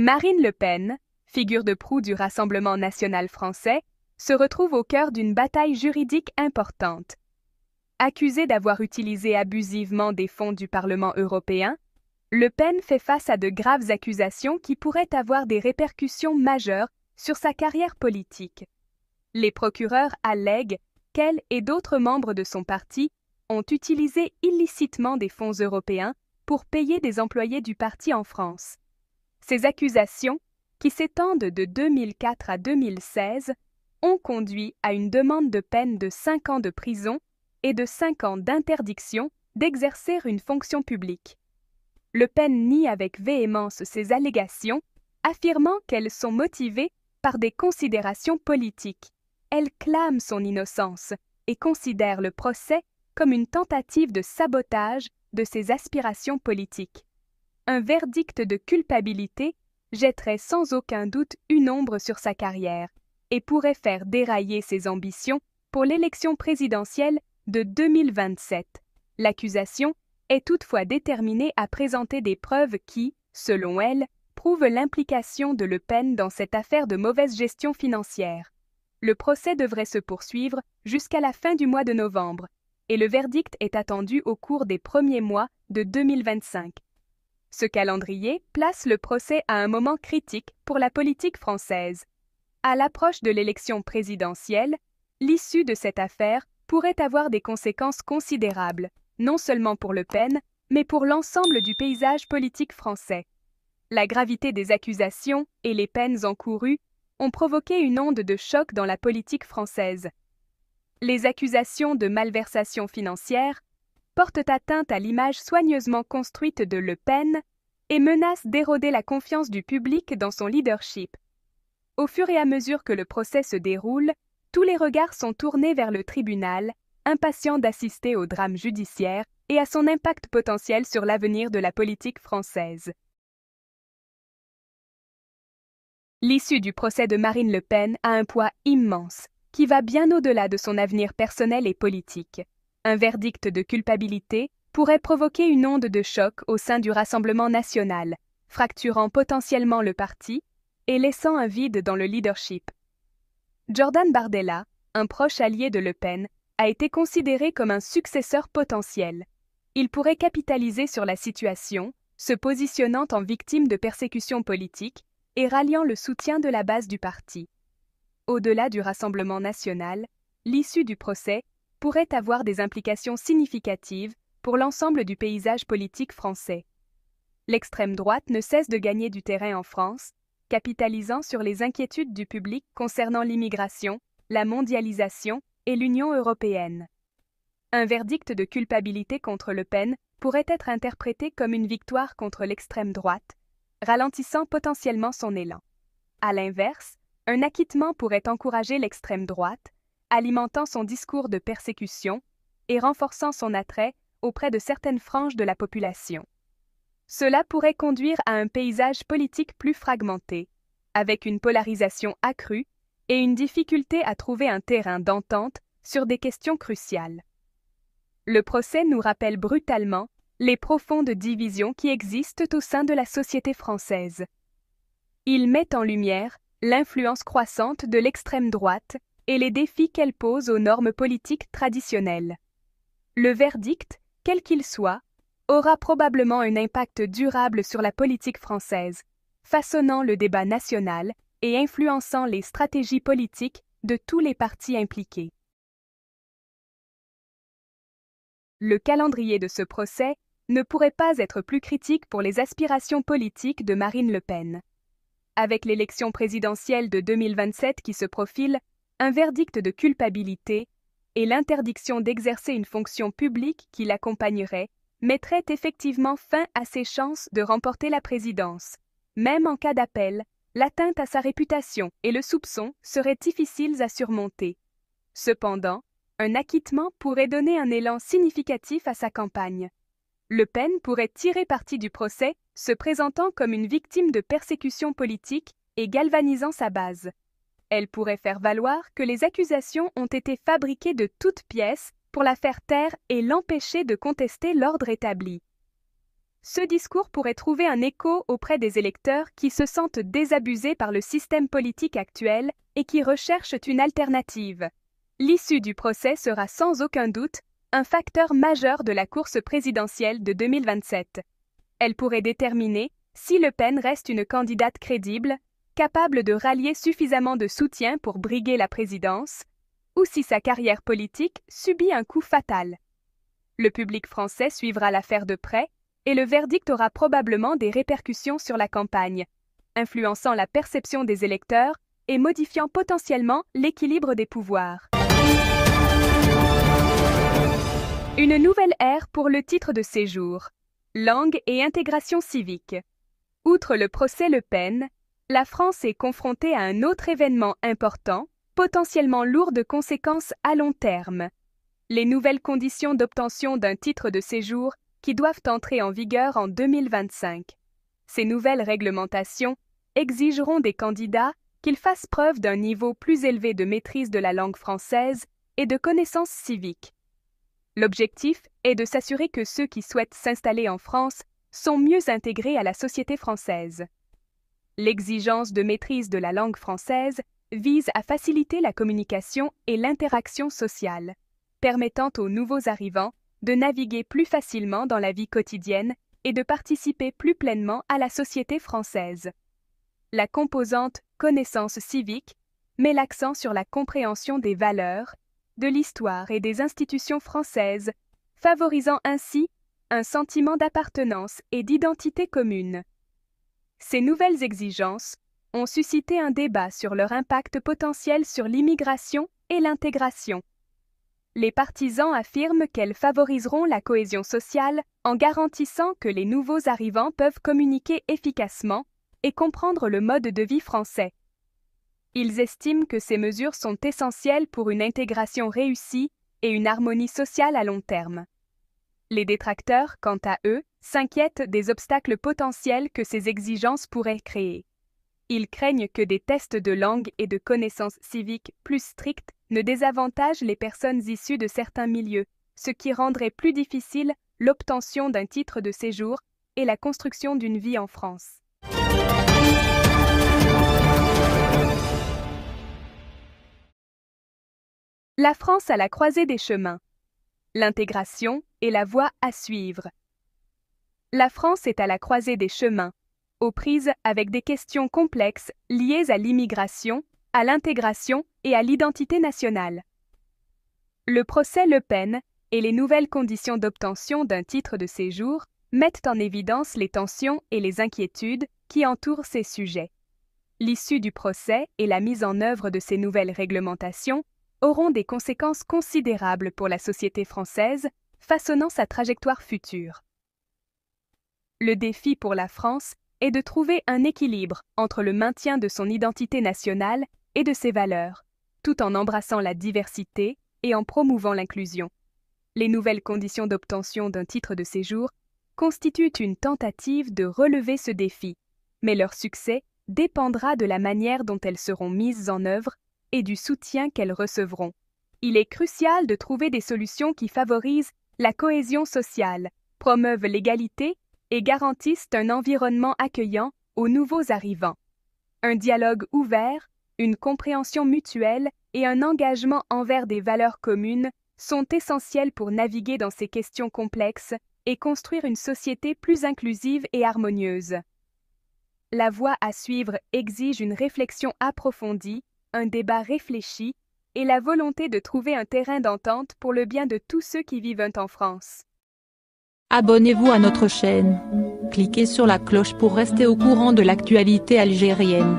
Marine Le Pen, figure de proue du Rassemblement national français, se retrouve au cœur d'une bataille juridique importante. Accusée d'avoir utilisé abusivement des fonds du Parlement européen, Le Pen fait face à de graves accusations qui pourraient avoir des répercussions majeures sur sa carrière politique. Les procureurs allèguent qu'elle et d'autres membres de son parti ont utilisé illicitement des fonds européens pour payer des employés du parti en France. Ces accusations, qui s'étendent de 2004 à 2016, ont conduit à une demande de peine de cinq ans de prison et de cinq ans d'interdiction d'exercer une fonction publique. Le Pen nie avec véhémence ces allégations, affirmant qu'elles sont motivées par des considérations politiques. Elle clame son innocence et considère le procès comme une tentative de sabotage de ses aspirations politiques un verdict de culpabilité jetterait sans aucun doute une ombre sur sa carrière et pourrait faire dérailler ses ambitions pour l'élection présidentielle de 2027. L'accusation est toutefois déterminée à présenter des preuves qui, selon elle, prouvent l'implication de Le Pen dans cette affaire de mauvaise gestion financière. Le procès devrait se poursuivre jusqu'à la fin du mois de novembre, et le verdict est attendu au cours des premiers mois de 2025. Ce calendrier place le procès à un moment critique pour la politique française. À l'approche de l'élection présidentielle, l'issue de cette affaire pourrait avoir des conséquences considérables, non seulement pour Le Pen, mais pour l'ensemble du paysage politique français. La gravité des accusations et les peines encourues ont provoqué une onde de choc dans la politique française. Les accusations de malversation financière, portent atteinte à l'image soigneusement construite de Le Pen et menacent d'éroder la confiance du public dans son leadership. Au fur et à mesure que le procès se déroule, tous les regards sont tournés vers le tribunal, impatients d'assister au drame judiciaire et à son impact potentiel sur l'avenir de la politique française. L'issue du procès de Marine Le Pen a un poids immense, qui va bien au-delà de son avenir personnel et politique un verdict de culpabilité pourrait provoquer une onde de choc au sein du Rassemblement national, fracturant potentiellement le parti et laissant un vide dans le leadership. Jordan Bardella, un proche allié de Le Pen, a été considéré comme un successeur potentiel. Il pourrait capitaliser sur la situation, se positionnant en victime de persécutions politiques et ralliant le soutien de la base du parti. Au-delà du Rassemblement national, l'issue du procès pourrait avoir des implications significatives pour l'ensemble du paysage politique français. L'extrême droite ne cesse de gagner du terrain en France, capitalisant sur les inquiétudes du public concernant l'immigration, la mondialisation et l'Union européenne. Un verdict de culpabilité contre Le Pen pourrait être interprété comme une victoire contre l'extrême droite, ralentissant potentiellement son élan. À l'inverse, un acquittement pourrait encourager l'extrême droite, alimentant son discours de persécution et renforçant son attrait auprès de certaines franges de la population. Cela pourrait conduire à un paysage politique plus fragmenté, avec une polarisation accrue et une difficulté à trouver un terrain d'entente sur des questions cruciales. Le procès nous rappelle brutalement les profondes divisions qui existent au sein de la société française. Il met en lumière l'influence croissante de l'extrême droite et les défis qu'elle pose aux normes politiques traditionnelles. Le verdict, quel qu'il soit, aura probablement un impact durable sur la politique française, façonnant le débat national et influençant les stratégies politiques de tous les partis impliqués. Le calendrier de ce procès ne pourrait pas être plus critique pour les aspirations politiques de Marine Le Pen. Avec l'élection présidentielle de 2027 qui se profile, un verdict de culpabilité et l'interdiction d'exercer une fonction publique qui l'accompagnerait mettrait effectivement fin à ses chances de remporter la présidence. Même en cas d'appel, l'atteinte à sa réputation et le soupçon seraient difficiles à surmonter. Cependant, un acquittement pourrait donner un élan significatif à sa campagne. Le Pen pourrait tirer parti du procès, se présentant comme une victime de persécutions politiques et galvanisant sa base. Elle pourrait faire valoir que les accusations ont été fabriquées de toutes pièces pour la faire taire et l'empêcher de contester l'ordre établi. Ce discours pourrait trouver un écho auprès des électeurs qui se sentent désabusés par le système politique actuel et qui recherchent une alternative. L'issue du procès sera sans aucun doute un facteur majeur de la course présidentielle de 2027. Elle pourrait déterminer si Le Pen reste une candidate crédible capable de rallier suffisamment de soutien pour briguer la présidence, ou si sa carrière politique subit un coup fatal. Le public français suivra l'affaire de près, et le verdict aura probablement des répercussions sur la campagne, influençant la perception des électeurs et modifiant potentiellement l'équilibre des pouvoirs. Une nouvelle ère pour le titre de séjour. Langue et intégration civique. Outre le procès Le Pen, la France est confrontée à un autre événement important, potentiellement lourd de conséquences à long terme. Les nouvelles conditions d'obtention d'un titre de séjour qui doivent entrer en vigueur en 2025. Ces nouvelles réglementations exigeront des candidats qu'ils fassent preuve d'un niveau plus élevé de maîtrise de la langue française et de connaissances civiques. L'objectif est de s'assurer que ceux qui souhaitent s'installer en France sont mieux intégrés à la société française. L'exigence de maîtrise de la langue française vise à faciliter la communication et l'interaction sociale, permettant aux nouveaux arrivants de naviguer plus facilement dans la vie quotidienne et de participer plus pleinement à la société française. La composante connaissance civique met l'accent sur la compréhension des valeurs, de l'histoire et des institutions françaises, favorisant ainsi un sentiment d'appartenance et d'identité commune. Ces nouvelles exigences ont suscité un débat sur leur impact potentiel sur l'immigration et l'intégration. Les partisans affirment qu'elles favoriseront la cohésion sociale en garantissant que les nouveaux arrivants peuvent communiquer efficacement et comprendre le mode de vie français. Ils estiment que ces mesures sont essentielles pour une intégration réussie et une harmonie sociale à long terme. Les détracteurs, quant à eux, s'inquiètent des obstacles potentiels que ces exigences pourraient créer. Ils craignent que des tests de langue et de connaissances civiques plus stricts ne désavantagent les personnes issues de certains milieux, ce qui rendrait plus difficile l'obtention d'un titre de séjour et la construction d'une vie en France. La France à la croisée des chemins. L'intégration est la voie à suivre. La France est à la croisée des chemins, aux prises avec des questions complexes liées à l'immigration, à l'intégration et à l'identité nationale. Le procès Le Pen et les nouvelles conditions d'obtention d'un titre de séjour mettent en évidence les tensions et les inquiétudes qui entourent ces sujets. L'issue du procès et la mise en œuvre de ces nouvelles réglementations auront des conséquences considérables pour la société française, façonnant sa trajectoire future. Le défi pour la France est de trouver un équilibre entre le maintien de son identité nationale et de ses valeurs, tout en embrassant la diversité et en promouvant l'inclusion. Les nouvelles conditions d'obtention d'un titre de séjour constituent une tentative de relever ce défi, mais leur succès dépendra de la manière dont elles seront mises en œuvre et du soutien qu'elles recevront. Il est crucial de trouver des solutions qui favorisent la cohésion sociale, promeuvent l'égalité et garantissent un environnement accueillant aux nouveaux arrivants. Un dialogue ouvert, une compréhension mutuelle et un engagement envers des valeurs communes sont essentiels pour naviguer dans ces questions complexes et construire une société plus inclusive et harmonieuse. La voie à suivre exige une réflexion approfondie un débat réfléchi et la volonté de trouver un terrain d'entente pour le bien de tous ceux qui vivent en France. Abonnez-vous à notre chaîne. Cliquez sur la cloche pour rester au courant de l'actualité algérienne.